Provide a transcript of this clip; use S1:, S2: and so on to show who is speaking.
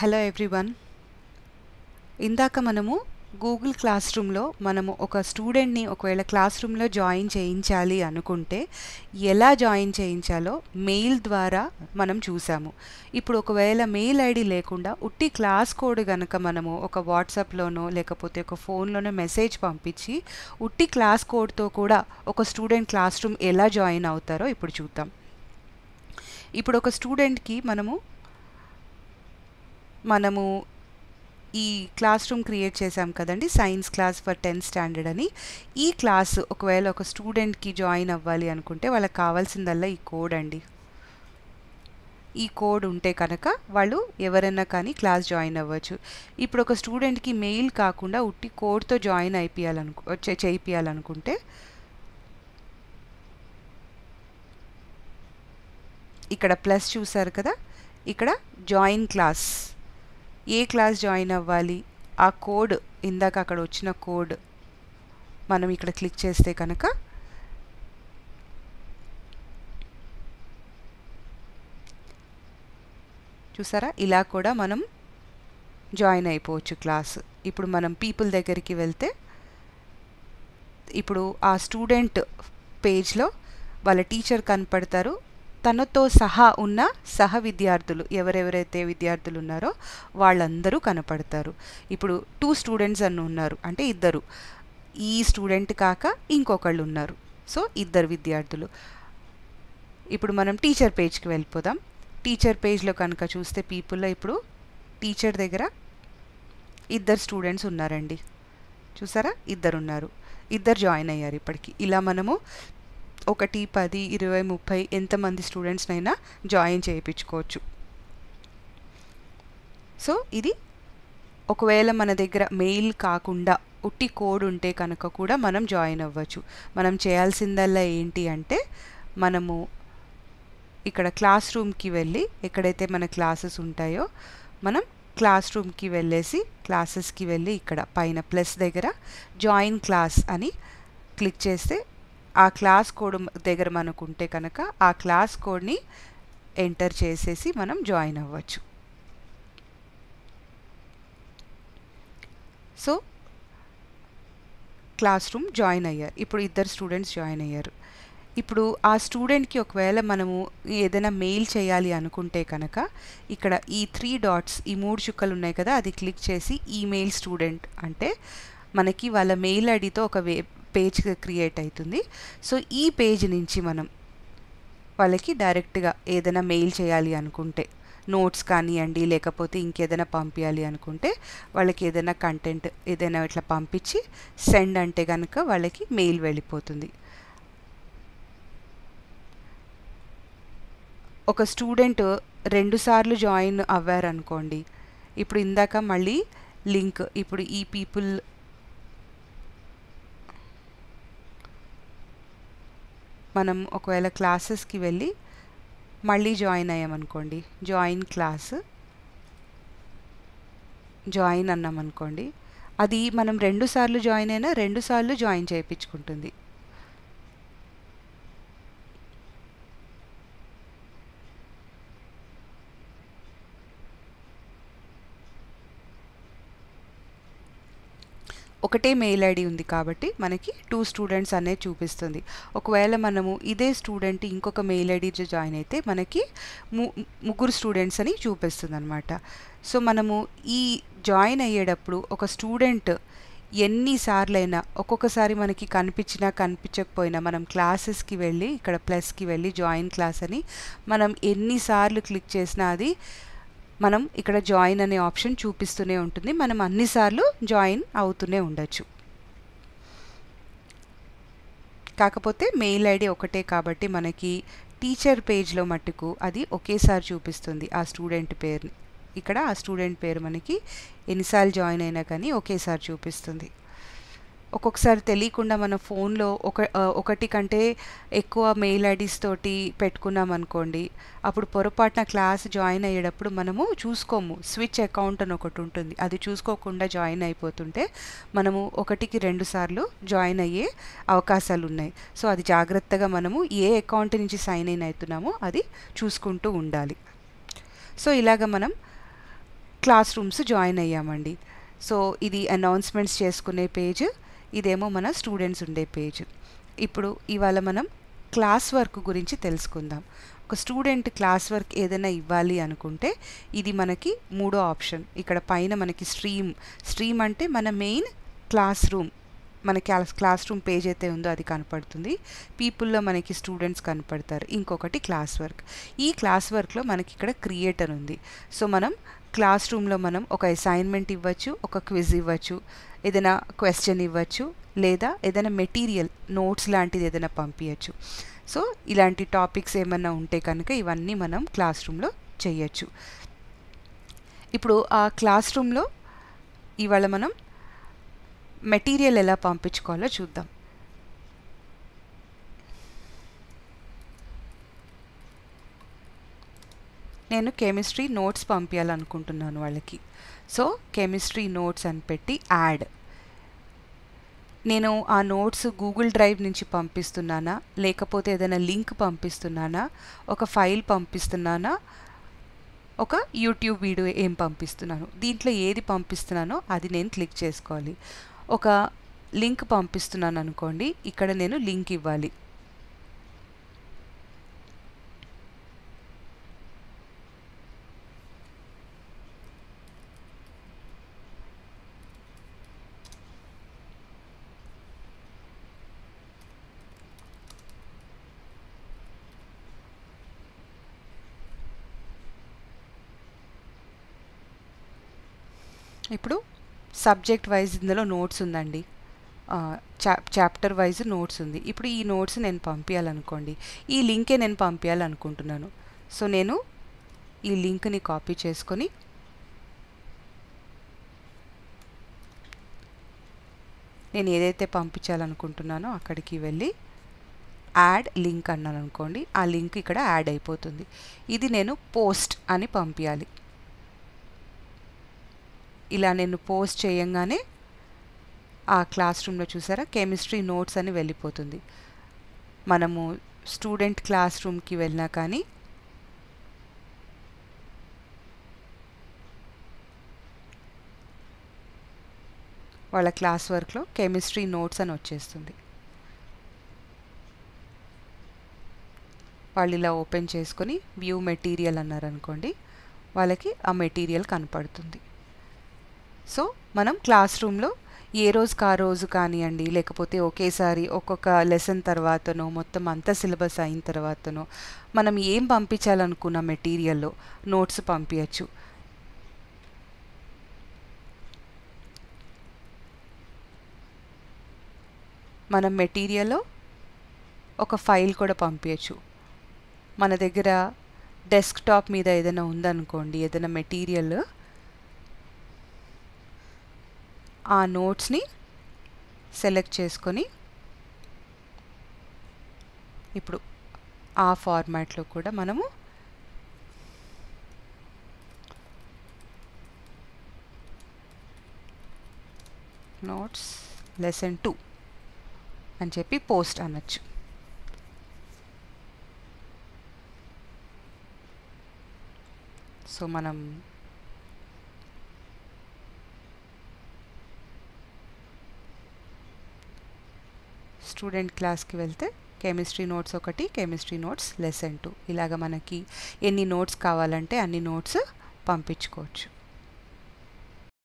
S1: hello everyone ఇందాక మనము Google class రూమ్లో మనము ఒక స్టూడెంట్ని ఒకవేళ క్లాస్ రూమ్లో జాయిన్ చేయించాలి అనుకుంటే ఎలా జాయిన్ చేయించాలో మెయిల్ ద్వారా మనం చూసాము ఇప్పుడు ఒకవేళ మెయిల్ ఐడి లేకుండా ఉట్టి క్లాస్ కోడ్ కనుక మనము ఒక వాట్సాప్లోనో లేకపోతే ఒక ఫోన్లోనో మెసేజ్ పంపించి ఉట్టి క్లాస్ కోడ్తో కూడా ఒక స్టూడెంట్ క్లాస్ రూమ్ ఎలా జాయిన్ అవుతారో ఇప్పుడు చూద్దాం ఇప్పుడు ఒక స్టూడెంట్కి మనము మనము ఈ క్లాస్ రూమ్ క్రియేట్ చేసాం కదండి science class for tenth standard అని ఈ క్లాస్ ఒకవేళ ఒక స్టూడెంట్కి జాయిన్ అవ్వాలి అనుకుంటే వాళ్ళకి కావాల్సిందల్లా ఈ కోడ్ అండి ఈ కోడ్ ఉంటే కనుక వాళ్ళు ఎవరైనా కానీ క్లాస్ జాయిన్ అవ్వచ్చు ఇప్పుడు ఒక స్టూడెంట్కి మెయిల్ కాకుండా ఉట్టి కోడ్తో జాయిన్ అయిపోయాలనుకు చేయించాలనుకుంటే ఇక్కడ ప్లస్ చూసారు కదా ఇక్కడ జాయిన్ క్లాస్ ఏ క్లాస్ జాయిన్ అవ్వాలి ఆ కోడ్ ఇందాక అక్కడ వచ్చిన కోడ్ మనం ఇక్కడ క్లిక్ చేస్తే కనుక చూసారా ఇలా కూడా మనం జాయిన్ అయిపోవచ్చు క్లాస్ ఇప్పుడు మనం పీపుల్ దగ్గరికి వెళ్తే ఇప్పుడు ఆ స్టూడెంట్ పేజ్లో వాళ్ళ టీచర్ కనపడతారు తనతో సహా ఉన్న సహ విద్యార్థులు ఎవరెవరైతే విద్యార్థులు ఉన్నారో వాళ్ళందరూ కనపడతారు ఇప్పుడు టూ స్టూడెంట్స్ అని ఉన్నారు అంటే ఇద్దరు ఈ స్టూడెంట్ కాక ఇంకొకళ్ళు ఉన్నారు సో ఇద్దరు విద్యార్థులు ఇప్పుడు మనం టీచర్ పేజ్కి వెళ్ళిపోదాం టీచర్ పేజ్లో కనుక చూస్తే పీపుల్లో ఇప్పుడు టీచర్ దగ్గర ఇద్దరు స్టూడెంట్స్ ఉన్నారండి చూసారా ఇద్దరు ఉన్నారు ఇద్దరు జాయిన్ అయ్యారు ఇప్పటికి ఇలా మనము ఒకటి పది ఇరవై ముప్పై ఎంతమంది స్టూడెంట్స్నైనా జాయిన్ చేయించుకోవచ్చు సో ఇది ఒకవేళ మన దగ్గర మెయిల్ కాకుండా ఉట్టి కోడ్ ఉంటే కనుక కూడా మనం జాయిన్ అవ్వచ్చు మనం చేయాల్సిందల్లా ఏంటి అంటే మనము ఇక్కడ క్లాస్ రూమ్కి వెళ్ళి ఎక్కడైతే మన క్లాసెస్ ఉంటాయో మనం క్లాస్ రూమ్కి వెళ్ళేసి క్లాసెస్కి వెళ్ళి ఇక్కడ పైన ప్లస్ దగ్గర జాయిన్ క్లాస్ అని క్లిక్ చేస్తే ఆ క్లాస్ కోడ్ దగ్గర మనకు ఉంటే కనుక ఆ క్లాస్ కోడ్ని ఎంటర్ చేసేసి మనం జాయిన్ అవ్వచ్చు సో క్లాస్ రూమ్ జాయిన్ అయ్యారు ఇప్పుడు ఇద్దరు స్టూడెంట్స్ జాయిన్ అయ్యారు ఇప్పుడు ఆ స్టూడెంట్కి ఒకవేళ మనము ఏదైనా మెయిల్ చేయాలి అనుకుంటే కనుక ఇక్కడ ఈ త్రీ డాట్స్ ఈ మూడు చుక్కలు ఉన్నాయి కదా అది క్లిక్ చేసి ఈమెయిల్ స్టూడెంట్ అంటే మనకి వాళ్ళ మెయిల్ ఐడితో ఒక వెబ్ పేజ్ క్రియేట్ అవుతుంది సో ఈ పేజ్ నుంచి మనం వాళ్ళకి డైరెక్ట్గా ఏదైనా మెయిల్ చేయాలి అనుకుంటే నోట్స్ కానివ్వండి లేకపోతే ఇంకేదైనా పంపించాలి అనుకుంటే వాళ్ళకి ఏదైనా కంటెంట్ ఏదైనా ఇట్లా పంపించి సెండ్ అంటే కనుక వాళ్ళకి మెయిల్ వెళ్ళిపోతుంది ఒక స్టూడెంట్ రెండుసార్లు జాయిన్ అవ్వారనుకోండి ఇప్పుడు ఇందాక మళ్ళీ లింక్ ఇప్పుడు ఈ పీపుల్ మనం ఒకవేళ క్లాసెస్కి వెళ్ళి మళ్ళీ జాయిన్ అయ్యామనుకోండి జాయిన్ క్లాసు జాయిన్ అన్నామనుకోండి అది మనం రెండు సార్లు జాయిన్ అయినా రెండు సార్లు జాయిన్ చేయించుకుంటుంది ఒకటే మెయిల్ ఐడి ఉంది కాబట్టి మనకి టూ స్టూడెంట్స్ అనేది చూపిస్తుంది ఒకవేళ మనము ఇదే స్టూడెంట్ ఇంకొక మెయిల్ ఐడితో జాయిన్ అయితే మనకి ముగ్గురు స్టూడెంట్స్ అని చూపిస్తుంది అనమాట సో మనము ఈ జాయిన్ అయ్యేటప్పుడు ఒక స్టూడెంట్ ఎన్నిసార్లైనా ఒక్కొక్కసారి మనకి కనిపించినా కనిపించకపోయినా మనం క్లాసెస్కి వెళ్ళి ఇక్కడ ప్లస్కి వెళ్ళి జాయిన్ క్లాస్ అని మనం ఎన్నిసార్లు క్లిక్ చేసినా అది మనం ఇక్కడ జాయిన్ అనే ఆప్షన్ చూపిస్తూనే ఉంటుంది మనం అన్నిసార్లు జాయిన్ అవుతూనే ఉండొచ్చు కాకపోతే మెయిల్ ఐడి ఒకటే కాబట్టి మనకి టీచర్ పేజ్లో మట్టుకు అది ఒకేసారి చూపిస్తుంది ఆ స్టూడెంట్ పేరుని ఇక్కడ ఆ స్టూడెంట్ పేరు మనకి ఎన్నిసార్లు జాయిన్ అయినా కానీ ఒకేసారి చూపిస్తుంది ఒక్కొక్కసారి తెలియకుండా మన ఫోన్లో ఒక ఒకటి కంటే ఎక్కువ మెయిల్ ఐడీస్ తోటి పెట్టుకున్నాం అనుకోండి అప్పుడు పొరపాటున క్లాస్ జాయిన్ అయ్యేటప్పుడు మనము చూసుకోము స్విచ్ అకౌంట్ అని ఒకటి ఉంటుంది అది చూసుకోకుండా జాయిన్ అయిపోతుంటే మనము ఒకటికి రెండు సార్లు జాయిన్ అయ్యే అవకాశాలు ఉన్నాయి సో అది జాగ్రత్తగా మనము ఏ అకౌంట్ నుంచి సైన్ ఇన్ అవుతున్నామో అది చూసుకుంటూ ఉండాలి సో ఇలాగ మనం క్లాస్ రూమ్స్ జాయిన్ అయ్యామండి సో ఇది అనౌన్స్మెంట్స్ చేసుకునే పేజ్ ఇదేమో మన స్టూడెంట్స్ ఉండే పేజ్ ఇప్పుడు ఇవాళ మనం క్లాస్ వర్క్ గురించి తెలుసుకుందాం ఒక స్టూడెంట్ క్లాస్ వర్క్ ఏదైనా ఇవ్వాలి అనుకుంటే ఇది మనకి మూడో ఆప్షన్ ఇక్కడ పైన మనకి స్ట్రీమ్ స్ట్రీమ్ అంటే మన మెయిన్ క్లాస్ రూమ్ మన క్లాస్ రూమ్ పేజ్ అయితే ఉందో అది కనపడుతుంది పీపుల్లో మనకి స్టూడెంట్స్ కనపడతారు ఇంకొకటి క్లాస్ వర్క్ ఈ క్లాస్ వర్క్లో మనకి ఇక్కడ క్రియేటర్ ఉంది సో మనం క్లాస్ రూమ్లో మనం ఒక అసైన్మెంట్ ఇవ్వచ్చు ఒక క్విజ్ ఇవ్వచ్చు ఏదైనా క్వశ్చన్ ఇవ్వచ్చు లేదా ఏదైనా మెటీరియల్ నోట్స్ లాంటిది ఏదైనా పంపించచ్చు సో ఇలాంటి టాపిక్స్ ఏమైనా ఉంటే కనుక ఇవన్నీ మనం క్లాస్ రూమ్లో చేయొచ్చు ఇప్పుడు ఆ క్లాస్ రూమ్లో ఇవాళ మనం మెటీరియల్ ఎలా పంపించుకోవాలో చూద్దాం నేను కెమిస్ట్రీ నోట్స్ పంపించాలనుకుంటున్నాను వాళ్ళకి సో కెమిస్ట్రీ నోట్స్ అని పెట్టి యాడ్ నేను ఆ నోట్స్ గూగుల్ డ్రైవ్ నుంచి పంపిస్తున్నానా లేకపోతే ఏదైనా లింక్ పంపిస్తున్నానా ఒక ఫైల్ పంపిస్తున్నానా ఒక యూట్యూబ్ వీడియో ఏం పంపిస్తున్నాను దీంట్లో ఏది పంపిస్తున్నానో అది నేను క్లిక్ చేసుకోవాలి ఒక లింక్ పంపిస్తున్నాను అనుకోండి ఇక్కడ నేను లింక్ ఇవ్వాలి ఇప్పుడు సబ్జెక్ట్ వైజ్ ఇందులో నోట్స్ ఉందండి చాప్టర్ వైజ్ నోట్స్ ఉంది ఇప్పుడు ఈ నోట్స్ నేను పంపించాలనుకోండి ఈ లింకే నేను పంపించాలనుకుంటున్నాను సో నేను ఈ లింక్ని కాపీ చేసుకొని నేను ఏదైతే పంపించాలనుకుంటున్నానో అక్కడికి వెళ్ళి యాడ్ లింక్ అన్నాను అనుకోండి ఆ లింక్ ఇక్కడ యాడ్ అయిపోతుంది ఇది నేను పోస్ట్ అని పంపించాలి ఇలా నేను పోస్ట్ చేయంగానే ఆ క్లాస్ రూమ్లో చూసారా కెమిస్ట్రీ నోట్స్ అని వెళ్ళిపోతుంది మనము స్టూడెంట్ క్లాస్ రూమ్కి వెళ్ళినా కానీ వాళ్ళ క్లాస్ వర్క్లో కెమిస్ట్రీ నోట్స్ అని వచ్చేస్తుంది వాళ్ళు ఇలా ఓపెన్ చేసుకొని వ్యూ మెటీరియల్ అన్నారనుకోండి వాళ్ళకి ఆ మెటీరియల్ కనపడుతుంది సో మనం క్లాస్ రూమ్లో ఏ రోజుకి ఆ రోజు కానివ్వండి లేకపోతే ఒకేసారి ఒక్కొక్క లెసన్ తర్వాతనో మొత్తం అంత సిలబస్ అయిన తర్వాతనో మనం ఏం పంపించాలనుకున్న మెటీరియల్లో నోట్స్ పంపించచ్చు మనం మెటీరియల్లో ఒక ఫైల్ కూడా పంపించచ్చు మన దగ్గర డెస్క్టాప్ మీద ఏదైనా ఉందనుకోండి ఏదైనా మెటీరియల్ ఆ నోట్స్ని సెలెక్ట్ చేసుకొని ఇప్పుడు ఆ ఫార్మాట్లో కూడా మనము నోట్స్ లెసన్ టూ అని చెప్పి పోస్ట్ అనొచ్చు సో మనం స్టూడెంట్ క్లాస్కి వెళ్తే కెమిస్ట్రీ నోట్స్ ఒకటి కెమిస్ట్రీ నోట్స్ లెసన్ టూ ఇలాగ మనకి ఎన్ని నోట్స్ కావాలంటే అన్ని నోట్స్ పంపించుకోవచ్చు